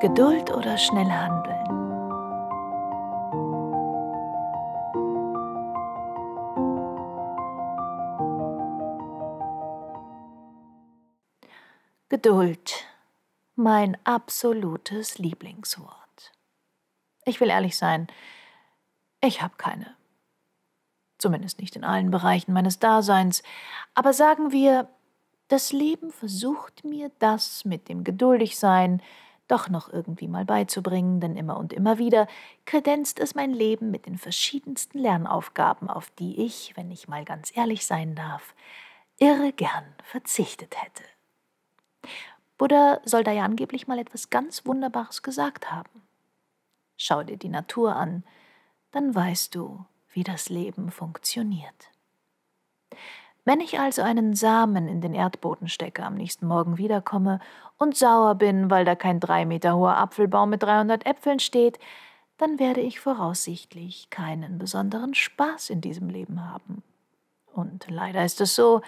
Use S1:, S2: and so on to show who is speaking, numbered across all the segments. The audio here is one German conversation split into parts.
S1: Geduld oder schnell handeln? Geduld, mein absolutes Lieblingswort. Ich will ehrlich sein, ich habe keine. Zumindest nicht in allen Bereichen meines Daseins. Aber sagen wir, das Leben versucht mir das mit dem Geduldigsein, doch noch irgendwie mal beizubringen, denn immer und immer wieder kredenzt es mein Leben mit den verschiedensten Lernaufgaben, auf die ich, wenn ich mal ganz ehrlich sein darf, irre gern verzichtet hätte. Buddha soll da ja angeblich mal etwas ganz Wunderbares gesagt haben. Schau dir die Natur an, dann weißt du, wie das Leben funktioniert. Wenn ich also einen Samen in den Erdboden stecke, am nächsten Morgen wiederkomme und sauer bin, weil da kein drei Meter hoher Apfelbaum mit 300 Äpfeln steht, dann werde ich voraussichtlich keinen besonderen Spaß in diesem Leben haben. Und leider ist es so,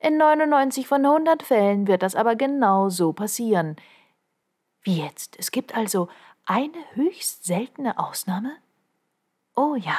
S1: in 99 von 100 Fällen wird das aber genau so passieren. Wie jetzt? Es gibt also eine höchst seltene Ausnahme? Oh ja,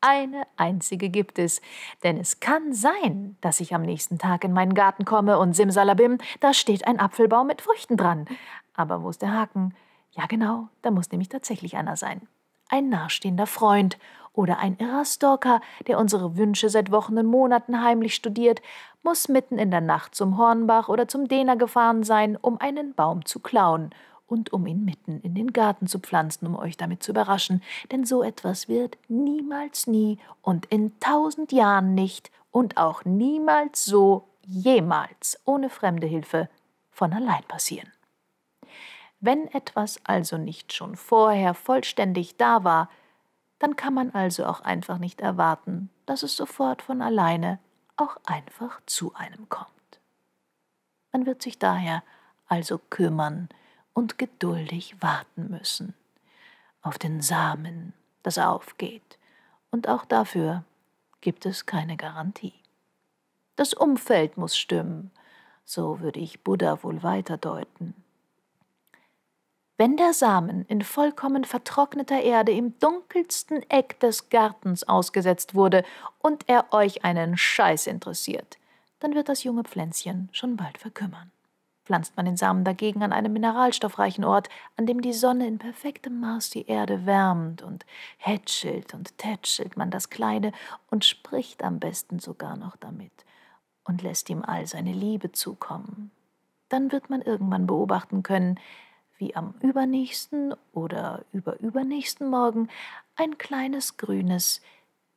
S1: eine einzige gibt es. Denn es kann sein, dass ich am nächsten Tag in meinen Garten komme und simsalabim, da steht ein Apfelbaum mit Früchten dran. Aber wo ist der Haken? Ja genau, da muss nämlich tatsächlich einer sein. Ein nahestehender Freund oder ein irrer Stalker, der unsere Wünsche seit Wochen und Monaten heimlich studiert, muss mitten in der Nacht zum Hornbach oder zum Dehner gefahren sein, um einen Baum zu klauen und um ihn mitten in den Garten zu pflanzen, um euch damit zu überraschen, denn so etwas wird niemals nie und in tausend Jahren nicht und auch niemals so jemals ohne fremde Hilfe von allein passieren. Wenn etwas also nicht schon vorher vollständig da war, dann kann man also auch einfach nicht erwarten, dass es sofort von alleine auch einfach zu einem kommt. Man wird sich daher also kümmern, und geduldig warten müssen auf den Samen, das aufgeht. Und auch dafür gibt es keine Garantie. Das Umfeld muss stimmen, so würde ich Buddha wohl weiter deuten. Wenn der Samen in vollkommen vertrockneter Erde im dunkelsten Eck des Gartens ausgesetzt wurde und er euch einen Scheiß interessiert, dann wird das junge Pflänzchen schon bald verkümmern pflanzt man den Samen dagegen an einem mineralstoffreichen Ort, an dem die Sonne in perfektem Maß die Erde wärmt und hätschelt und tätschelt man das Kleine und spricht am besten sogar noch damit und lässt ihm all seine Liebe zukommen. Dann wird man irgendwann beobachten können, wie am übernächsten oder überübernächsten Morgen ein kleines grünes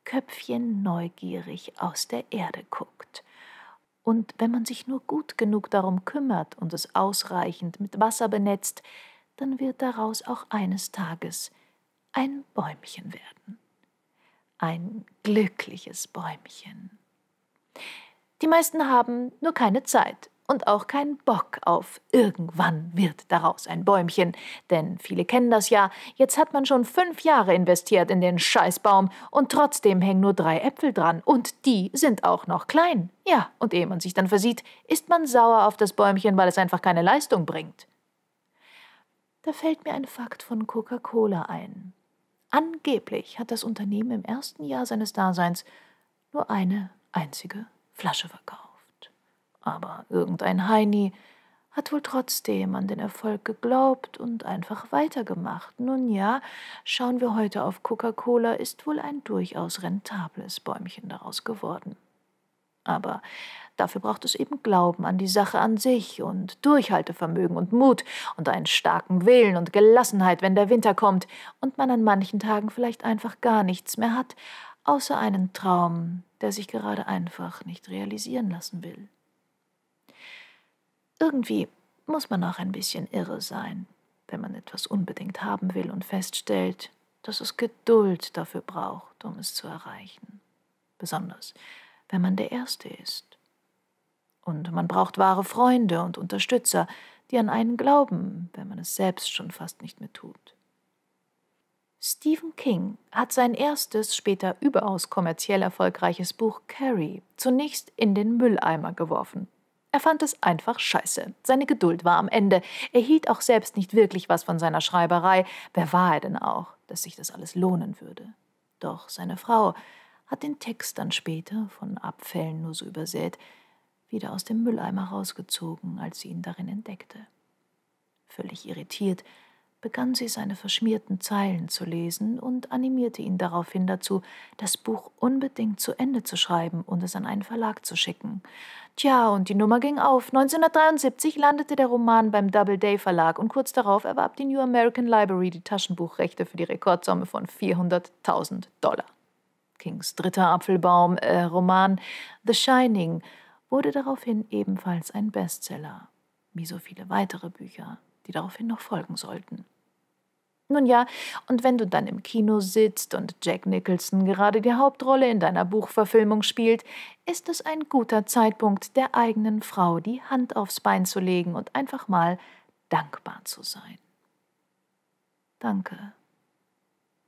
S1: Köpfchen neugierig aus der Erde guckt und wenn man sich nur gut genug darum kümmert und es ausreichend mit Wasser benetzt, dann wird daraus auch eines Tages ein Bäumchen werden. Ein glückliches Bäumchen. Die meisten haben nur keine Zeit, und auch kein Bock auf irgendwann wird daraus ein Bäumchen. Denn viele kennen das ja, jetzt hat man schon fünf Jahre investiert in den Scheißbaum und trotzdem hängen nur drei Äpfel dran und die sind auch noch klein. Ja, und ehe man sich dann versieht, ist man sauer auf das Bäumchen, weil es einfach keine Leistung bringt. Da fällt mir ein Fakt von Coca-Cola ein. Angeblich hat das Unternehmen im ersten Jahr seines Daseins nur eine einzige Flasche verkauft aber irgendein Heini hat wohl trotzdem an den Erfolg geglaubt und einfach weitergemacht. Nun ja, schauen wir heute auf Coca-Cola, ist wohl ein durchaus rentables Bäumchen daraus geworden. Aber dafür braucht es eben Glauben an die Sache an sich und Durchhaltevermögen und Mut und einen starken Willen und Gelassenheit, wenn der Winter kommt und man an manchen Tagen vielleicht einfach gar nichts mehr hat, außer einen Traum, der sich gerade einfach nicht realisieren lassen will. Irgendwie muss man auch ein bisschen irre sein, wenn man etwas unbedingt haben will und feststellt, dass es Geduld dafür braucht, um es zu erreichen. Besonders, wenn man der Erste ist. Und man braucht wahre Freunde und Unterstützer, die an einen glauben, wenn man es selbst schon fast nicht mehr tut. Stephen King hat sein erstes, später überaus kommerziell erfolgreiches Buch Carrie zunächst in den Mülleimer geworfen er fand es einfach scheiße. Seine Geduld war am Ende. Er hielt auch selbst nicht wirklich was von seiner Schreiberei. Wer war er denn auch, dass sich das alles lohnen würde? Doch seine Frau hat den Text dann später, von Abfällen nur so übersät, wieder aus dem Mülleimer rausgezogen, als sie ihn darin entdeckte. Völlig irritiert begann sie seine verschmierten Zeilen zu lesen und animierte ihn daraufhin dazu, das Buch unbedingt zu Ende zu schreiben und es an einen Verlag zu schicken. Tja, und die Nummer ging auf. 1973 landete der Roman beim Double Day Verlag und kurz darauf erwarb die New American Library die Taschenbuchrechte für die Rekordsumme von 400.000 Dollar. Kings dritter Apfelbaum-Roman äh, The Shining wurde daraufhin ebenfalls ein Bestseller, wie so viele weitere Bücher, die daraufhin noch folgen sollten. Nun ja, und wenn du dann im Kino sitzt und Jack Nicholson gerade die Hauptrolle in deiner Buchverfilmung spielt, ist es ein guter Zeitpunkt, der eigenen Frau die Hand aufs Bein zu legen und einfach mal dankbar zu sein. Danke,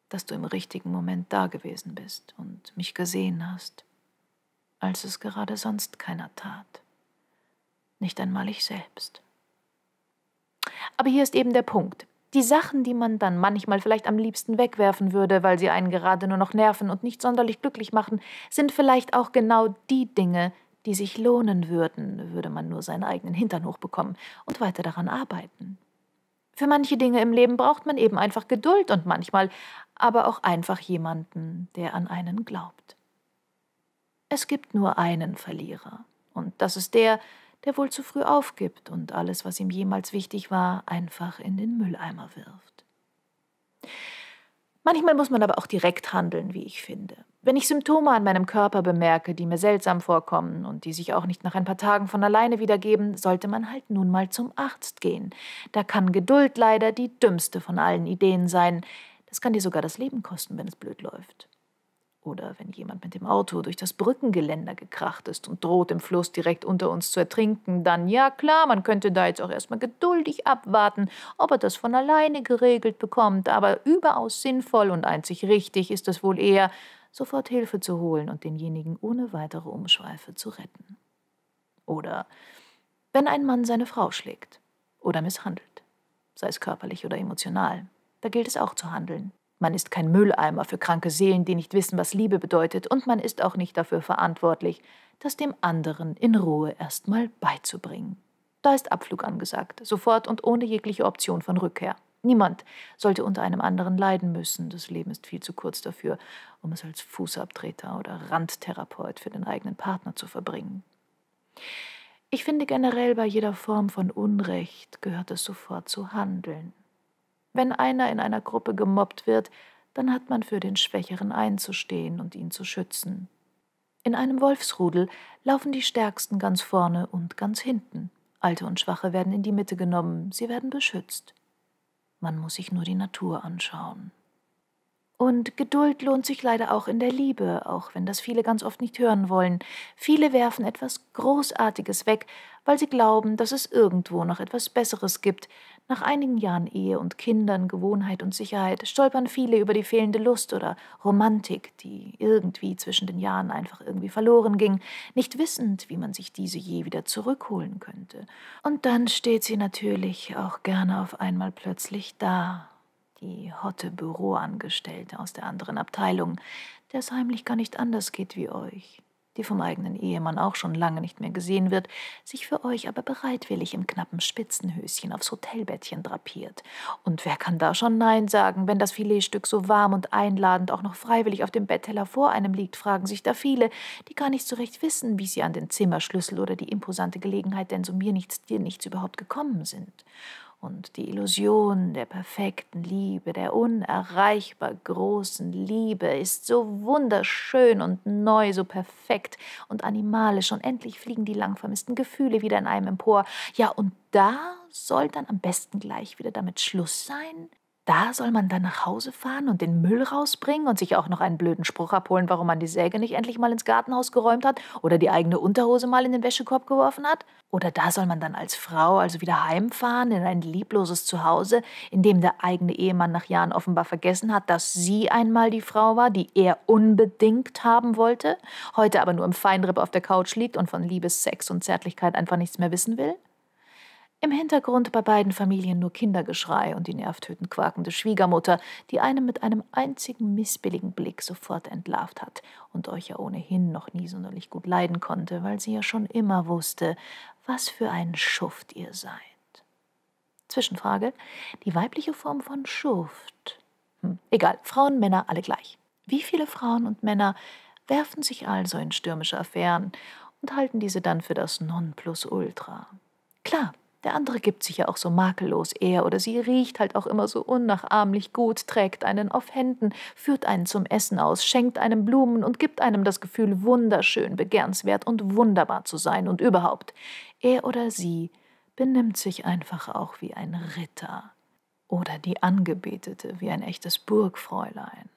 S1: dass du im richtigen Moment da gewesen bist und mich gesehen hast, als es gerade sonst keiner tat. Nicht einmal ich selbst. Aber hier ist eben der Punkt. Die Sachen, die man dann manchmal vielleicht am liebsten wegwerfen würde, weil sie einen gerade nur noch nerven und nicht sonderlich glücklich machen, sind vielleicht auch genau die Dinge, die sich lohnen würden, würde man nur seinen eigenen Hintern hochbekommen und weiter daran arbeiten. Für manche Dinge im Leben braucht man eben einfach Geduld und manchmal aber auch einfach jemanden, der an einen glaubt. Es gibt nur einen Verlierer, und das ist der, der wohl zu früh aufgibt und alles, was ihm jemals wichtig war, einfach in den Mülleimer wirft. Manchmal muss man aber auch direkt handeln, wie ich finde. Wenn ich Symptome an meinem Körper bemerke, die mir seltsam vorkommen und die sich auch nicht nach ein paar Tagen von alleine wiedergeben, sollte man halt nun mal zum Arzt gehen. Da kann Geduld leider die dümmste von allen Ideen sein. Das kann dir sogar das Leben kosten, wenn es blöd läuft oder wenn jemand mit dem Auto durch das Brückengeländer gekracht ist und droht im Fluss direkt unter uns zu ertrinken, dann ja klar, man könnte da jetzt auch erstmal geduldig abwarten, ob er das von alleine geregelt bekommt, aber überaus sinnvoll und einzig richtig ist es wohl eher, sofort Hilfe zu holen und denjenigen ohne weitere Umschweife zu retten. Oder wenn ein Mann seine Frau schlägt oder misshandelt, sei es körperlich oder emotional, da gilt es auch zu handeln, man ist kein Mülleimer für kranke Seelen, die nicht wissen, was Liebe bedeutet, und man ist auch nicht dafür verantwortlich, das dem anderen in Ruhe erstmal beizubringen. Da ist Abflug angesagt, sofort und ohne jegliche Option von Rückkehr. Niemand sollte unter einem anderen leiden müssen. Das Leben ist viel zu kurz dafür, um es als Fußabtreter oder Randtherapeut für den eigenen Partner zu verbringen. Ich finde generell bei jeder Form von Unrecht gehört es sofort zu handeln. Wenn einer in einer Gruppe gemobbt wird, dann hat man für den Schwächeren einzustehen und ihn zu schützen. In einem Wolfsrudel laufen die Stärksten ganz vorne und ganz hinten. Alte und Schwache werden in die Mitte genommen, sie werden beschützt. Man muss sich nur die Natur anschauen. Und Geduld lohnt sich leider auch in der Liebe, auch wenn das viele ganz oft nicht hören wollen. Viele werfen etwas Großartiges weg, weil sie glauben, dass es irgendwo noch etwas Besseres gibt, nach einigen Jahren Ehe und Kindern, Gewohnheit und Sicherheit stolpern viele über die fehlende Lust oder Romantik, die irgendwie zwischen den Jahren einfach irgendwie verloren ging, nicht wissend, wie man sich diese je wieder zurückholen könnte. Und dann steht sie natürlich auch gerne auf einmal plötzlich da, die hotte Büroangestellte aus der anderen Abteilung, der es heimlich gar nicht anders geht wie euch, die vom eigenen Ehemann auch schon lange nicht mehr gesehen wird, sich für euch aber bereitwillig im knappen Spitzenhöschen aufs Hotelbettchen drapiert. Und wer kann da schon Nein sagen, wenn das Filetstück so warm und einladend auch noch freiwillig auf dem Bettteller vor einem liegt, fragen sich da viele, die gar nicht so recht wissen, wie sie an den Zimmerschlüssel oder die imposante Gelegenheit denn so mir nichts, dir nichts überhaupt gekommen sind und die Illusion der perfekten Liebe, der unerreichbar großen Liebe ist so wunderschön und neu, so perfekt und animalisch und endlich fliegen die lang vermissten Gefühle wieder in einem empor. Ja, und da soll dann am besten gleich wieder damit Schluss sein? Da soll man dann nach Hause fahren und den Müll rausbringen und sich auch noch einen blöden Spruch abholen, warum man die Säge nicht endlich mal ins Gartenhaus geräumt hat oder die eigene Unterhose mal in den Wäschekorb geworfen hat? Oder da soll man dann als Frau also wieder heimfahren in ein liebloses Zuhause, in dem der eigene Ehemann nach Jahren offenbar vergessen hat, dass sie einmal die Frau war, die er unbedingt haben wollte, heute aber nur im Feinripp auf der Couch liegt und von Liebe, Sex und Zärtlichkeit einfach nichts mehr wissen will? Im Hintergrund bei beiden Familien nur Kindergeschrei und die nervtötend quakende Schwiegermutter, die einem mit einem einzigen missbilligen Blick sofort entlarvt hat und euch ja ohnehin noch nie sonderlich gut leiden konnte, weil sie ja schon immer wusste, was für ein Schuft ihr seid. Zwischenfrage: Die weibliche Form von Schuft. Hm, egal, Frauen, Männer, alle gleich. Wie viele Frauen und Männer werfen sich also in stürmische Affären und halten diese dann für das Nonplusultra? Klar, der andere gibt sich ja auch so makellos er oder sie riecht halt auch immer so unnachahmlich gut, trägt einen auf Händen, führt einen zum Essen aus, schenkt einem Blumen und gibt einem das Gefühl, wunderschön, begehrenswert und wunderbar zu sein und überhaupt. Er oder sie benimmt sich einfach auch wie ein Ritter oder die Angebetete wie ein echtes Burgfräulein.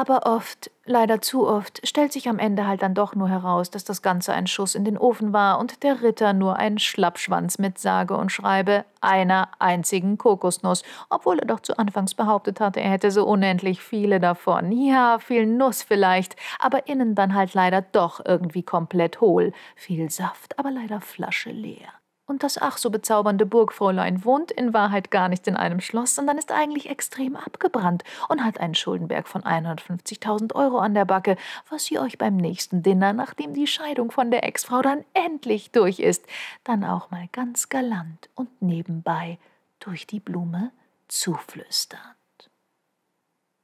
S1: Aber oft, leider zu oft, stellt sich am Ende halt dann doch nur heraus, dass das Ganze ein Schuss in den Ofen war und der Ritter nur ein Schlappschwanz mit sage und schreibe einer einzigen Kokosnuss, obwohl er doch zu Anfangs behauptet hatte, er hätte so unendlich viele davon. Ja, viel Nuss vielleicht, aber innen dann halt leider doch irgendwie komplett hohl, viel Saft, aber leider Flasche leer. Und das ach so bezaubernde Burgfräulein wohnt in Wahrheit gar nicht in einem Schloss, sondern ist eigentlich extrem abgebrannt und hat einen Schuldenberg von 150.000 Euro an der Backe, was sie euch beim nächsten Dinner, nachdem die Scheidung von der Ex-Frau dann endlich durch ist, dann auch mal ganz galant und nebenbei durch die Blume zuflüstern.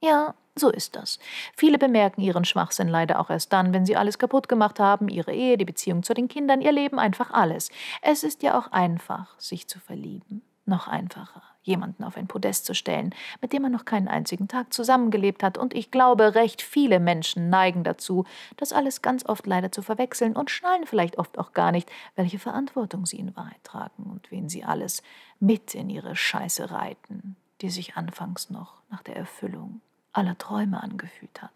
S1: Ja, so ist das. Viele bemerken ihren Schwachsinn leider auch erst dann, wenn sie alles kaputt gemacht haben, ihre Ehe, die Beziehung zu den Kindern, ihr Leben, einfach alles. Es ist ja auch einfach, sich zu verlieben. Noch einfacher, jemanden auf ein Podest zu stellen, mit dem man noch keinen einzigen Tag zusammengelebt hat, und ich glaube, recht viele Menschen neigen dazu, das alles ganz oft leider zu verwechseln und schnallen vielleicht oft auch gar nicht, welche Verantwortung sie in Wahrheit tragen und wen sie alles mit in ihre Scheiße reiten, die sich anfangs noch nach der Erfüllung aller Träume angefühlt hat.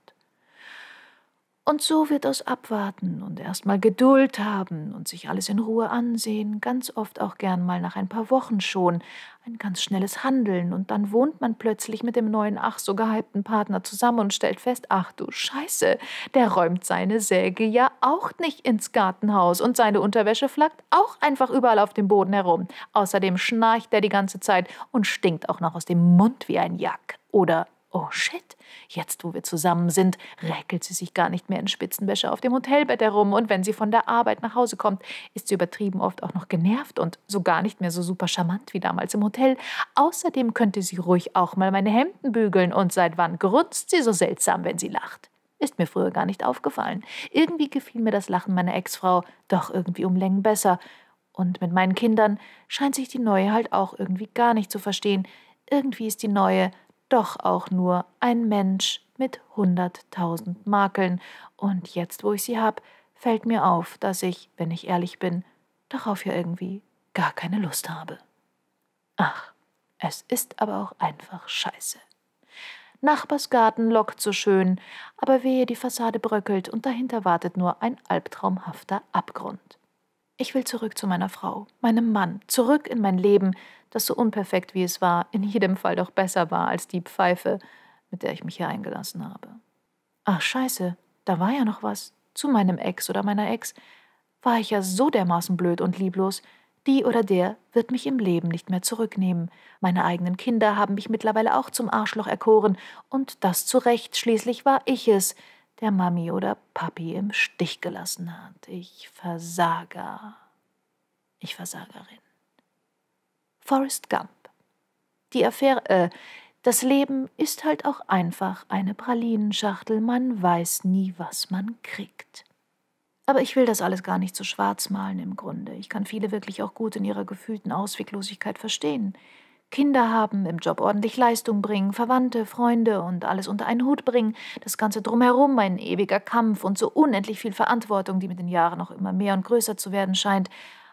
S1: Und so wird aus Abwarten und erstmal Geduld haben und sich alles in Ruhe ansehen, ganz oft auch gern mal nach ein paar Wochen schon, ein ganz schnelles Handeln und dann wohnt man plötzlich mit dem neuen, ach so gehypten Partner zusammen und stellt fest, ach du Scheiße, der räumt seine Säge ja auch nicht ins Gartenhaus und seine Unterwäsche flackt auch einfach überall auf dem Boden herum. Außerdem schnarcht er die ganze Zeit und stinkt auch noch aus dem Mund wie ein Jack oder Oh shit, jetzt wo wir zusammen sind, räkelt sie sich gar nicht mehr in Spitzenwäsche auf dem Hotelbett herum und wenn sie von der Arbeit nach Hause kommt, ist sie übertrieben oft auch noch genervt und so gar nicht mehr so super charmant wie damals im Hotel. Außerdem könnte sie ruhig auch mal meine Hemden bügeln und seit wann grunzt sie so seltsam, wenn sie lacht? Ist mir früher gar nicht aufgefallen. Irgendwie gefiel mir das Lachen meiner Ex-Frau doch irgendwie um Längen besser. Und mit meinen Kindern scheint sich die Neue halt auch irgendwie gar nicht zu verstehen. Irgendwie ist die Neue doch auch nur ein Mensch mit hunderttausend Makeln, und jetzt, wo ich sie hab, fällt mir auf, dass ich, wenn ich ehrlich bin, darauf ja irgendwie gar keine Lust habe. Ach, es ist aber auch einfach scheiße. Nachbarsgarten lockt so schön, aber wehe, die Fassade bröckelt und dahinter wartet nur ein albtraumhafter Abgrund. Ich will zurück zu meiner Frau, meinem Mann, zurück in mein Leben, das so unperfekt wie es war, in jedem Fall doch besser war als die Pfeife, mit der ich mich hier eingelassen habe. Ach scheiße, da war ja noch was. Zu meinem Ex oder meiner Ex war ich ja so dermaßen blöd und lieblos, die oder der wird mich im Leben nicht mehr zurücknehmen. Meine eigenen Kinder haben mich mittlerweile auch zum Arschloch erkoren, und das zu Recht, schließlich war ich es, der Mami oder Papi im Stich gelassen hat. Ich Versager. Ich Versagerin. Forrest Gump. Die Affäre, äh, das Leben ist halt auch einfach eine Pralinenschachtel, man weiß nie, was man kriegt. Aber ich will das alles gar nicht so schwarz malen im Grunde. Ich kann viele wirklich auch gut in ihrer gefühlten Ausweglosigkeit verstehen. Kinder haben, im Job ordentlich Leistung bringen, Verwandte, Freunde und alles unter einen Hut bringen, das Ganze drumherum ein ewiger Kampf und so unendlich viel Verantwortung, die mit den Jahren noch immer mehr und größer zu werden scheint,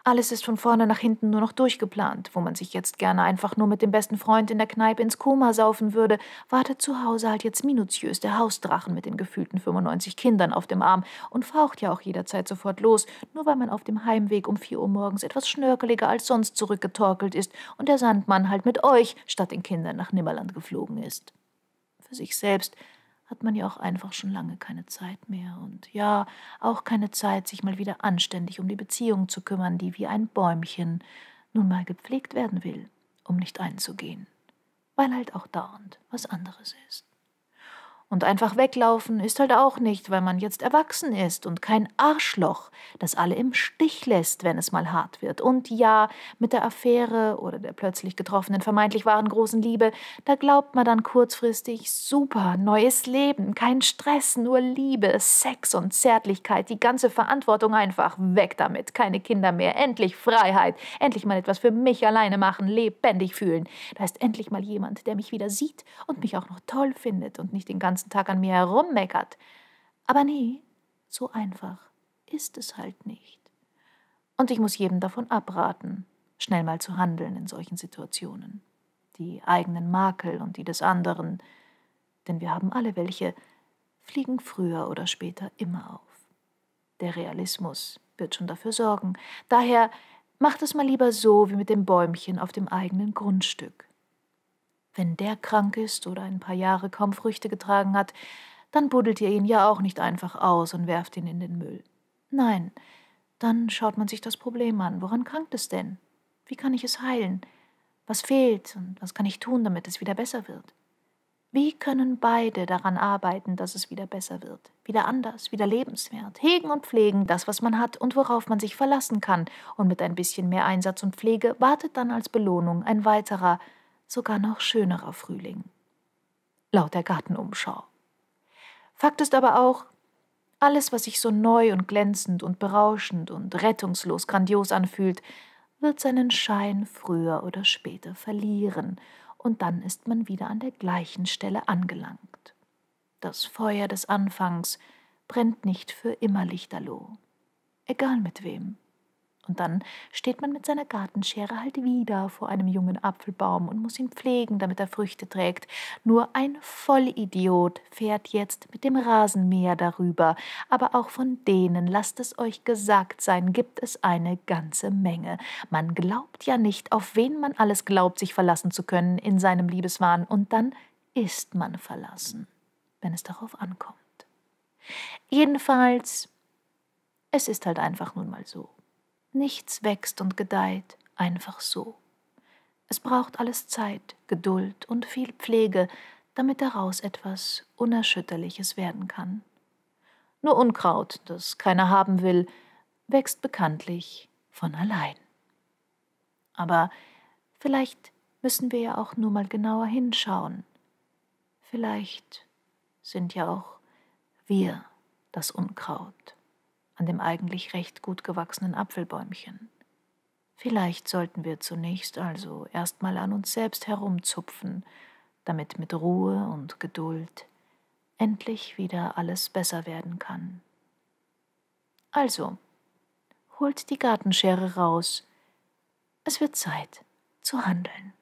S1: alles ist von vorne nach hinten nur noch durchgeplant. Wo man sich jetzt gerne einfach nur mit dem besten Freund in der Kneipe ins Koma saufen würde, wartet zu Hause halt jetzt minutiös der Hausdrachen mit den gefühlten 95 Kindern auf dem Arm und faucht ja auch jederzeit sofort los, nur weil man auf dem Heimweg um 4 Uhr morgens etwas schnörkeliger als sonst zurückgetorkelt ist und der Sandmann halt mit euch statt den Kindern nach Nimmerland geflogen ist. Für sich selbst hat man ja auch einfach schon lange keine Zeit mehr und ja, auch keine Zeit, sich mal wieder anständig um die Beziehung zu kümmern, die wie ein Bäumchen nun mal gepflegt werden will, um nicht einzugehen, weil halt auch dauernd was anderes ist. Und einfach weglaufen ist halt auch nicht, weil man jetzt erwachsen ist und kein Arschloch, das alle im Stich lässt, wenn es mal hart wird. Und ja, mit der Affäre oder der plötzlich getroffenen vermeintlich wahren großen Liebe, da glaubt man dann kurzfristig, super, neues Leben, kein Stress, nur Liebe, Sex und Zärtlichkeit, die ganze Verantwortung einfach, weg damit, keine Kinder mehr, endlich Freiheit, endlich mal etwas für mich alleine machen, lebendig fühlen. Da ist endlich mal jemand, der mich wieder sieht und mich auch noch toll findet und nicht den ganzen ganzen Tag an mir herummeckert. Aber nee, so einfach ist es halt nicht. Und ich muss jedem davon abraten, schnell mal zu handeln in solchen Situationen. Die eigenen Makel und die des anderen, denn wir haben alle welche, fliegen früher oder später immer auf. Der Realismus wird schon dafür sorgen. Daher macht es mal lieber so wie mit dem Bäumchen auf dem eigenen Grundstück. Wenn der krank ist oder ein paar Jahre kaum Früchte getragen hat, dann buddelt ihr ihn ja auch nicht einfach aus und werft ihn in den Müll. Nein, dann schaut man sich das Problem an. Woran krankt es denn? Wie kann ich es heilen? Was fehlt und was kann ich tun, damit es wieder besser wird? Wie können beide daran arbeiten, dass es wieder besser wird, wieder anders, wieder lebenswert? Hegen und pflegen das, was man hat und worauf man sich verlassen kann, und mit ein bisschen mehr Einsatz und Pflege wartet dann als Belohnung ein weiterer, sogar noch schönerer Frühling. Laut der Gartenumschau. Fakt ist aber auch, alles, was sich so neu und glänzend und berauschend und rettungslos grandios anfühlt, wird seinen Schein früher oder später verlieren, und dann ist man wieder an der gleichen Stelle angelangt. Das Feuer des Anfangs brennt nicht für immer lichterloh, egal mit wem. Und dann steht man mit seiner Gartenschere halt wieder vor einem jungen Apfelbaum und muss ihn pflegen, damit er Früchte trägt. Nur ein Vollidiot fährt jetzt mit dem Rasenmäher darüber. Aber auch von denen, lasst es euch gesagt sein, gibt es eine ganze Menge. Man glaubt ja nicht, auf wen man alles glaubt, sich verlassen zu können in seinem Liebeswahn. Und dann ist man verlassen, wenn es darauf ankommt. Jedenfalls, es ist halt einfach nun mal so. Nichts wächst und gedeiht einfach so. Es braucht alles Zeit, Geduld und viel Pflege, damit daraus etwas Unerschütterliches werden kann. Nur Unkraut, das keiner haben will, wächst bekanntlich von allein. Aber vielleicht müssen wir ja auch nur mal genauer hinschauen. Vielleicht sind ja auch wir das Unkraut an dem eigentlich recht gut gewachsenen Apfelbäumchen. Vielleicht sollten wir zunächst also erstmal an uns selbst herumzupfen, damit mit Ruhe und Geduld endlich wieder alles besser werden kann. Also, holt die Gartenschere raus. Es wird Zeit zu handeln.